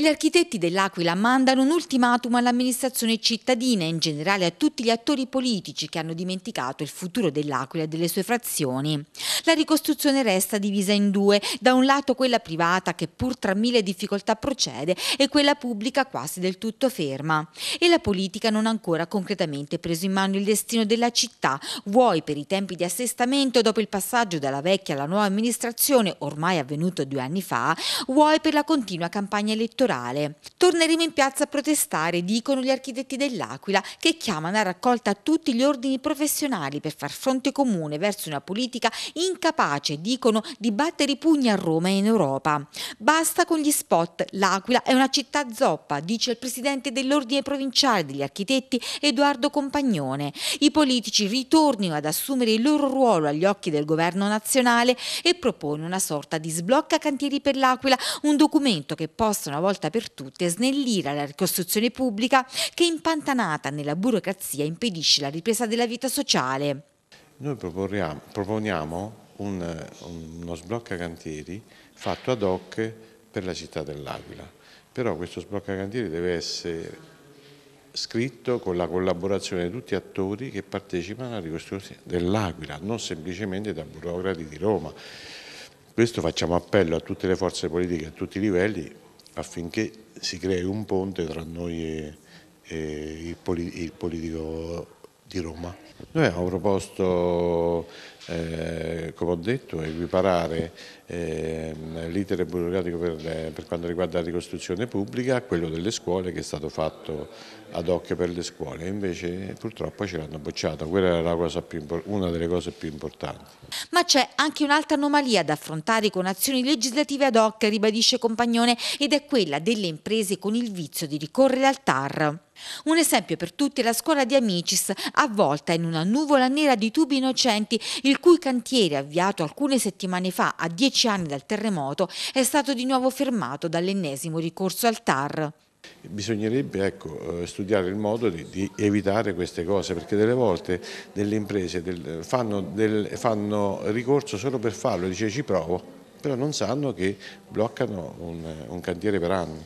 Gli architetti dell'Aquila mandano un ultimatum all'amministrazione cittadina e in generale a tutti gli attori politici che hanno dimenticato il futuro dell'Aquila e delle sue frazioni. La ricostruzione resta divisa in due, da un lato quella privata che pur tra mille difficoltà procede e quella pubblica quasi del tutto ferma. E la politica non ha ancora concretamente preso in mano il destino della città, vuoi per i tempi di assestamento dopo il passaggio dalla vecchia alla nuova amministrazione ormai avvenuto due anni fa, vuoi per la continua campagna elettorale elettorale. Torneremo in piazza a protestare, dicono gli architetti dell'Aquila, che chiamano a raccolta tutti gli ordini professionali per far fronte comune verso una politica incapace, dicono, di battere i pugni a Roma e in Europa. Basta con gli spot, l'Aquila è una città zoppa, dice il presidente dell'ordine provinciale degli architetti Edoardo Compagnone. I politici ritornino ad assumere il loro ruolo agli occhi del governo nazionale e propone una sorta di sblocca cantieri per l'Aquila, un documento che possa una volta volta per tutte snellire la ricostruzione pubblica che impantanata nella burocrazia impedisce la ripresa della vita sociale. Noi proponiamo un, uno sblocca cantieri fatto ad hoc per la città dell'Aquila, però questo sblocca cantieri deve essere scritto con la collaborazione di tutti gli attori che partecipano alla ricostruzione dell'Aquila, non semplicemente da burocrati di Roma. Questo facciamo appello a tutte le forze politiche a tutti i livelli, affinché si crei un ponte tra noi e, e il, politico di Roma. Noi abbiamo proposto, eh, come ho detto, equiparare eh, l'iter burocratico per, eh, per, quanto riguarda la ricostruzione pubblica a quello delle scuole che è stato fatto ad hoc per le scuole, invece purtroppo ce l'hanno bocciato, quella era più, una delle cose più importanti. Ma c'è anche un'altra anomalia da affrontare con azioni legislative ad hoc, ribadisce Compagnone, ed è quella delle imprese con il vizio di ricorrere al TAR. Un esempio per tutti è la scuola di Amicis, avvolta in una nuvola nera di tubi innocenti, il cui cantiere, avviato alcune settimane fa, a dieci anni dal terremoto, è stato di nuovo fermato dall'ennesimo ricorso al TAR. Bisognerebbe ecco, eh, studiare il modo di, di, evitare queste cose perché delle volte delle imprese del, fanno, del, fanno, ricorso solo per farlo, dice ci provo, però non sanno che bloccano un, un cantiere per anni.